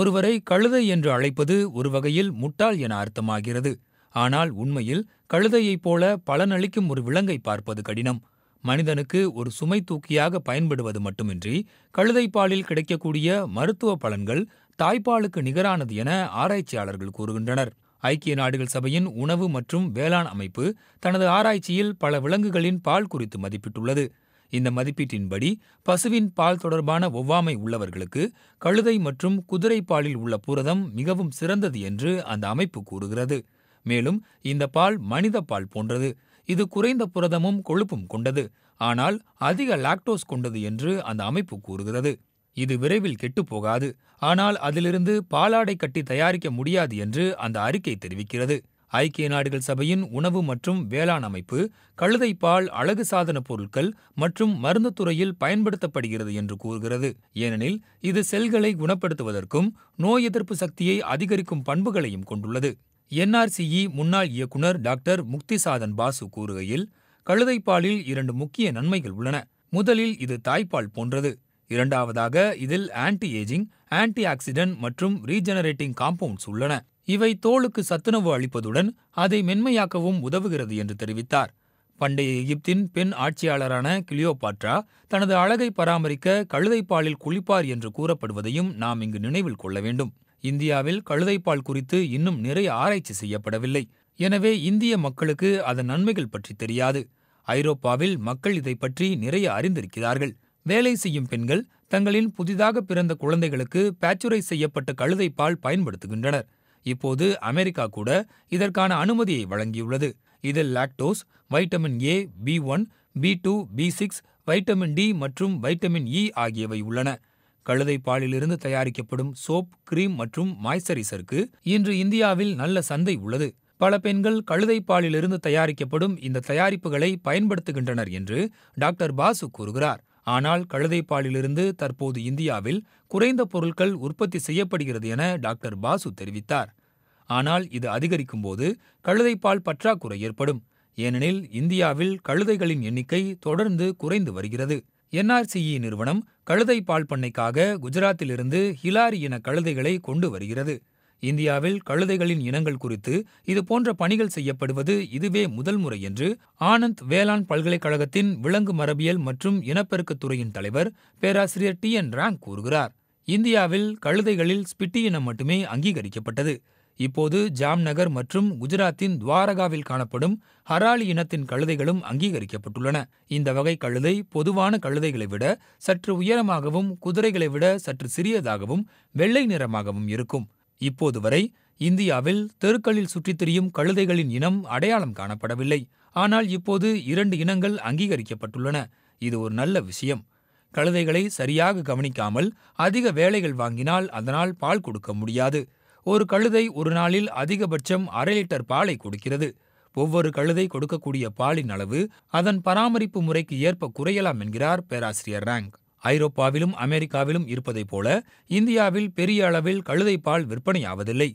ஒருவரை கழுதை என்று அழைப்பது ஒரு வகையில் முட்டாள் என அர்த்தமாகிறது ஆனால் உண்மையில் கழுதையைப் போல பலனளிக்கும் ஒரு விலங்கை பார்ப்பது கடினம் மனிதனுக்கு ஒரு சுமை தூக்கியாக பயன்படுவது மட்டுமின்றி கழுதைப்பாலில் கிடைக்கக்கூடிய மருத்துவ பலன்கள் தாய்ப்பாலுக்கு நிகரானது என ஆராய்ச்சியாளர்கள் கூறுகின்றனர் ஐக்கிய நாடுகள் சபையின் உணவு மற்றும் வேளாண் அமைப்பு தனது ஆராய்ச்சியில் பல விலங்குகளின் பால் குறித்து மதிப்பிட்டுள்ளது இந்த மதிப்பீட்டின்படி பசுவின் பால் தொடர்பான ஒவ்வாமை உள்ளவர்களுக்கு கழுதை மற்றும் குதிரை பாலில் உள்ள புரதம் மிகவும் சிறந்தது என்று அந்த அமைப்பு கூறுகிறது மேலும் இந்த பால் மனித பால் போன்றது இது குறைந்த புரதமும் கொழுப்பும் கொண்டது ஆனால் அதிக லாக்டோஸ் கொண்டது என்று அந்த அமைப்பு கூறுகிறது இது விரைவில் கெட்டுப்போகாது ஆனால் அதிலிருந்து பாலாடை கட்டி தயாரிக்க முடியாது என்று அந்த அறிக்கை தெரிவிக்கிறது ஐக்கிய நாடுகள் சபையின் உணவு மற்றும் வேளாண் அமைப்பு கழுதைப்பால் அழகு சாதனப் பொருட்கள் மற்றும் மருந்துத் துறையில் பயன்படுத்தப்படுகிறது என்று கூறுகிறது ஏனெனில் இது செல்களை குணப்படுத்துவதற்கும் நோய் எதிர்ப்பு சக்தியை அதிகரிக்கும் பண்புகளையும் கொண்டுள்ளது என்ஆர்சிஇ முன்னாள் இயக்குநர் டாக்டர் முக்திசாதன் பாசு கூறுகையில் கழுதைப்பாலில் இரண்டு முக்கிய நன்மைகள் உள்ளன முதலில் இது தாய்ப்பால் போன்றது இரண்டாவதாக இதில் ஆன்டி ஏஜிங் ஆன்டி ஆக்சிடென்ட் மற்றும் ரீஜெனரேட்டிங் காம்பவுண்ட்ஸ் உள்ளன இவை தோலுக்கு சத்துணவு அளிப்பதுடன் அதை மென்மையாக்கவும் உதவுகிறது என்று தெரிவித்தார் பண்டைய எகிப்தின் பெண் ஆட்சியாளரான கிளியோபாட்ரா தனது அழகை பராமரிக்க கழுதைப்பாலில் குளிப்பார் என்று கூறப்படுவதையும் நாம் இங்கு நினைவில் கொள்ள வேண்டும் இந்தியாவில் கழுதைப்பால் குறித்து இன்னும் நிறைய ஆராய்ச்சி செய்யப்படவில்லை எனவே இந்திய மக்களுக்கு அதன் நன்மைகள் பற்றி தெரியாது ஐரோப்பாவில் மக்கள் இதை பற்றி நிறைய அறிந்திருக்கிறார்கள் வேலை செய்யும் பெண்கள் தங்களின் புதிதாக பிறந்த குழந்தைகளுக்கு பேச்சுரைஸ் செய்யப்பட்ட கழுதைப்பால் பயன்படுத்துகின்றனர் இப்போது அமெரிக்கா கூட இதற்கான அனுமதியை வழங்கியுள்ளது இதில் lactose vitamin A B one B two B six vitamin D மற்றும் வைட்டமின் இ ஆகியவை உள்ளன கழுதை பாலிலிருந்து தயாரிக்கப்படும் சோப் கிரீம் மற்றும் மாய்ஸ்சரைசருக்கு இன்று இந்தியாவில் நல்ல சந்தை உள்ளது பல பெண்கள் கழுதை பாலிலிருந்து தயாரிக்கப்படும் இந்த தயாரிப்புகளை பயன்படுத்துகின்றனர் என்று டாக்டர் பாசு கூறுகிறார் ஆனால் கழுதைப்பாலிலிருந்து தற்போது இந்தியாவில் குறைந்த பொருட்கள் உற்பத்தி செய்யப்படுகிறது என டாக்டர் பாசு தெரிவித்தார். ஆனால் இது அதிகரிக்கும்போது கழுதைப்பால் பற்றாக்குறை ஏற்படும். ஏனெனில் இந்தியாவில் கழுதைகளின் எண்ணிக்கை தொடர்ந்து குறைந்து வருகிறது. என்ஆர்சிஇ நிறுவனம் கழுதை பால் பண்ணைக்காக குஜராத்திலிருந்து ஹிலாரி என கழுதைகளை கொண்டு வருகிறது. இந்தியாவில் கழுதைகளின் இனங்கள் குறித்து இதுபோன்ற பணிகள் செய்யப்படுவது இதுவே முதல் முறை என்று ஆனந்த் வேளாண் பல்கலைக்கழகத்தின் விலங்கு மரபியல் மற்றும் இனப்பெருக்கத் துறையின் தலைவர் பேராசிரியர் டி என் ராங் கூறுகிறார் இந்தியாவில் கழுதைகளில் ஸ்பிட்டி இனம் மட்டுமே அங்கீகரிக்கப்பட்டது இப்போது ஜாம்நகர் மற்றும் குஜராத்தின் துவாரகாவில் காணப்படும் ஹராலி இனத்தின் கழுதைகளும் அங்கீகரிக்கப்பட்டுள்ளன இந்த வகை கழுதை பொதுவான கழுதைகளை விட சற்று உயரமாகவும் குதிரைகளை விட சற்று சிறியதாகவும் வெள்ளை நிறமாகவும் இருக்கும் இப்போதுவரை இந்தியாவில் தெருக்களில் சுற்றித் திரியும் கழுதைகளின் இனம் அடையாளம் காணப்படவில்லை. ஆனால் இப்போது இரண்டு இனங்கள் அங்கீகரிக்கப்பட்டுள்ளன. இது ஒரு நல்ல விஷயம். கழுதைகளை சரியாக கவனிக்காமல் அதிக வேலைகள் வாங்கினால் அதனால் பால் கொடுக்க முடியாது. ஒரு கழுதை ஒரு நாளில் அதிகபட்சம் அரை லிட்டர் பாலை கொடுக்கிறது. ஒவ்வொரு கழுதை கொடுக்கக்கூடிய பாலின் அளவு அதன் பராமரிப்பு முறைக்கு ஏற்ப குறையலாம் என்கிறார் பேராசிரியர் ரேங்க். ஐரோப்பாவிலும் அமெரிக்காவிலும் இருப்பதைப் போல இந்தியாவில் பெரிய அளவில் கழுதைப்பால் விற்பனையாவதில்லை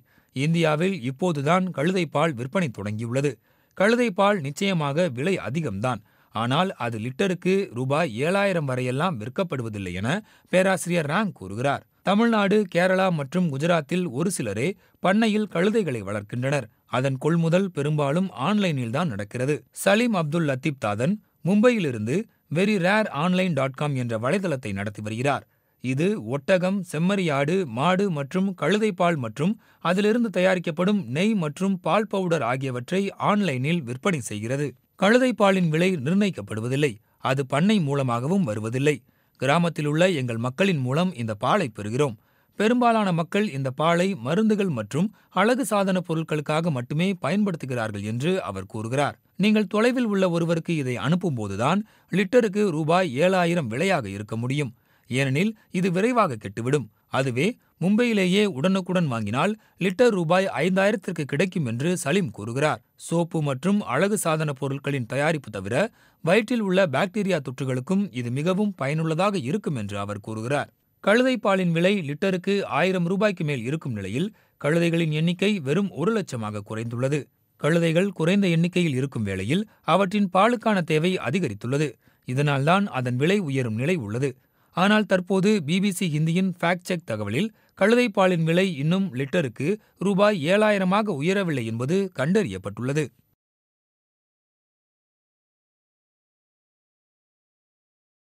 இந்தியாவில் இப்போதுதான் கழுதைப்பால் விற்பனை தொடங்கியுள்ளது கழுதைப்பால் நிச்சயமாக விலை அதிகம்தான் ஆனால் அது லிட்டருக்கு ரூபாய் ஏழாயிரம் வரையெல்லாம் விற்கப்படுவதில்லை என பேராசிரியர் ராங் கூறுகிறார் தமிழ்நாடு கேரளா மற்றும் குஜராத்தில் ஒரு சிலரே பண்ணையில் கழுதைகளை வளர்க்கின்றனர் அதன் கொள்முதல் பெரும்பாலும் ஆன்லைனில் தான் நடக்கிறது சலீம் அப்துல் லத்தீப் தாதன் மும்பையிலிருந்து very rare online dot com என்ற வலைதளத்தை நடத்தி வருகிறார் இது ஒட்டகம் செம்மறியாடு மாடு மற்றும் கழுதைப்பால் மற்றும் அதிலிருந்து தயாரிக்கப்படும் நெய் மற்றும் பால் பவுடர் ஆகியவற்றை ஆன்லைனில் விற்பனை செய்கிறது கழுதைப்பாலின் விலை நிர்ணயிக்கப்படுவதில்லை அது பண்ணை மூலமாகவும் வருவதில்லை கிராமத்தில் உள்ள எங்கள் மக்களின் மூலம் இந்த பாலை பெறுகிறோம் பெரும்பாலான மக்கள் இந்த பாலை மருந்துகள் மற்றும் அழகு சாதன பொருட்களுக்காக மட்டுமே பயன்படுத்துகிறார்கள் என்று அவர் கூறுகிறார் நீங்கள் தொலைவில் உள்ள ஒருவருக்கு இதை அனுப்பும்போதுதான் லிட்டருக்கு ரூபாய் ஏழாயிரம் விலையாக இருக்க முடியும் ஏனெனில் இது விரைவாக கெட்டுவிடும் அதுவே மும்பையிலேயே உடனுக்குடன் வாங்கினால் லிட்டர் ரூபாய் ஐந்தாயிரத்திற்கு கிடைக்கும் என்று சலீம் கூறுகிறார் சோப்பு மற்றும் அழகு சாதன பொருட்களின் தயாரிப்பு தவிர வயிற்றில் உள்ள பாக்டீரியா தொற்றுகளுக்கும் இது மிகவும் பயனுள்ளதாக இருக்கும் என்று அவர் கூறுகிறார் கழுதை பாலின் விலை லிட்டருக்கு ஆயிரம் ரூபாய்க்கு மேல் இருக்கும் நிலையில் கழுதைகளின் எண்ணிக்கை வெறும் ஒரு லட்சமாக குறைந்துள்ளது கழுதைகள் குறைந்த எண்ணிக்கையில் இருக்கும் வேளையில் அவற்றின் பாலுக்கான தேவை அதிகரித்துள்ளது இதனால்தான் அதன் விலை உயரும் நிலை உள்ளது ஆனால் தற்போது பிபிசி ஹிந்தியின் ஃபேக்ட் செக் தகவலில் கழுதை பாலின் விலை இன்னும் லிட்டருக்கு ரூபாய் ஏழாயிரமாக உயரவில்லை என்பது கண்டறியப்பட்டுள்ளது